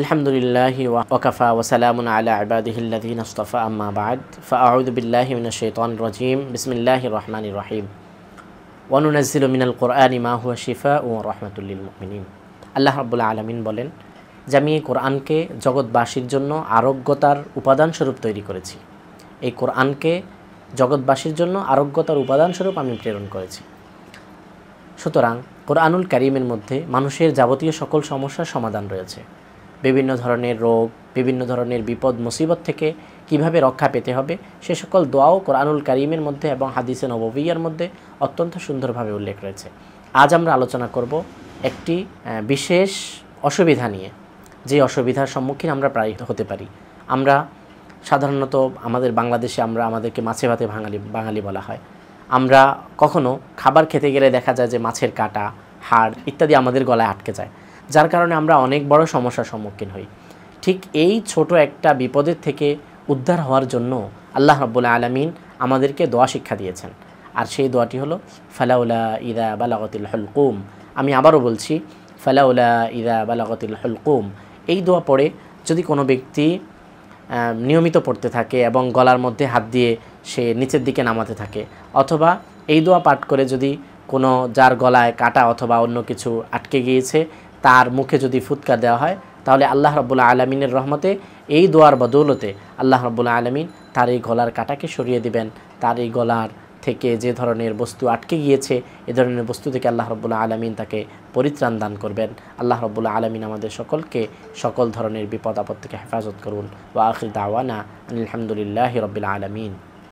আলহামদুলিল্লাহ ওকাফা ওসালামুন আলা আবাদিহিল্লাদিন আস্তফা আম্মা বাদ فأعوذ بالله من الشيطان الرجيم بسم الله الرحمن الرحيم وننزل من القرآن ما هو شفاء ورحمة للمؤمنين আল্লাহ রাব্বুল আলামিন বলেন যে আমি এই কোরআনকে জগৎবাসীর জন্য আরোগ্যতার উপাদানস্বরূপ তৈরি করেছি এই কোরআনকে জগৎবাসীর জন্য আরোগ্যতার উপাদানস্বরূপ আমি প্রেরণ করেছি সুতরাং কোরআনুল করিমের মধ্যে মানুষের যাবতীয় সকল সমস্যার সমাধান রয়েছে বিভিন্ন ধরনের রোগ বিভিন্ন ধরনের বিপদ মুসিবত থেকে কিভাবে রক্ষা পেতে হবে সে সকল দোয়াও কোরআনুল করিমের মধ্যে এবং হাদিসে নববইয়ার মধ্যে অত্যন্ত সুন্দরভাবে উল্লেখ রয়েছে আজ আমরা আলোচনা করব একটি বিশেষ অসুবিধা নিয়ে যে অসুবিধার সম্মুখীন আমরা প্রায় হতে পারি আমরা সাধারণত আমাদের বাংলাদেশে আমরা আমাদেরকে মাছে ভাতে বাঙালি বাঙালি বলা হয় আমরা কখনো খাবার খেতে গেলে দেখা যায় যে মাছের কাটা হাড় ইত্যাদি আমাদের গলায় আটকে যায় যার কারণে আমরা অনেক বড় সমস্যার সম্মুখীন হই ঠিক এই ছোট একটা বিপদের থেকে উদ্ধার হওয়ার জন্য আল্লাহ রব্বুল আলমিন আমাদেরকে দোয়া শিক্ষা দিয়েছেন আর সেই দোয়াটি হলো ফালাউলা ইদা বালাগতিল হলকুম আমি আবারও বলছি ফালাউলা ইদা বালাগতিল হলকুম এই দোয়া পড়ে যদি কোনো ব্যক্তি নিয়মিত পড়তে থাকে এবং গলার মধ্যে হাত দিয়ে সে নিচের দিকে নামাতে থাকে অথবা এই দোয়া পাঠ করে যদি কোনো যার গলায় কাটা অথবা অন্য কিছু আটকে গিয়েছে তার মুখে যদি ফুৎকা দেওয়া হয় তাহলে আল্লাহ রব্বুল্লা আলমিনের রহমতে এই দোয়ার বদৌলতে আল্লাহ রব্বুল্লা আলমিন তার এই গলার কাটাকে সরিয়ে দিবেন তার এই গলার থেকে যে ধরনের বস্তু আটকে গিয়েছে এ ধরনের বস্তু থেকে আল্লাহ রব্বুল্লা আলমিন তাকে পরিত্রাণ দান করবেন আল্লাহ রব্বুল্লা আলমিন আমাদের সকলকে সকল ধরনের বিপদ আপদ থেকে হেফাজত করুন ওয়া আখির দাওয়ানা আলহামদুলিল্লাহ রবিল্লা আলমিন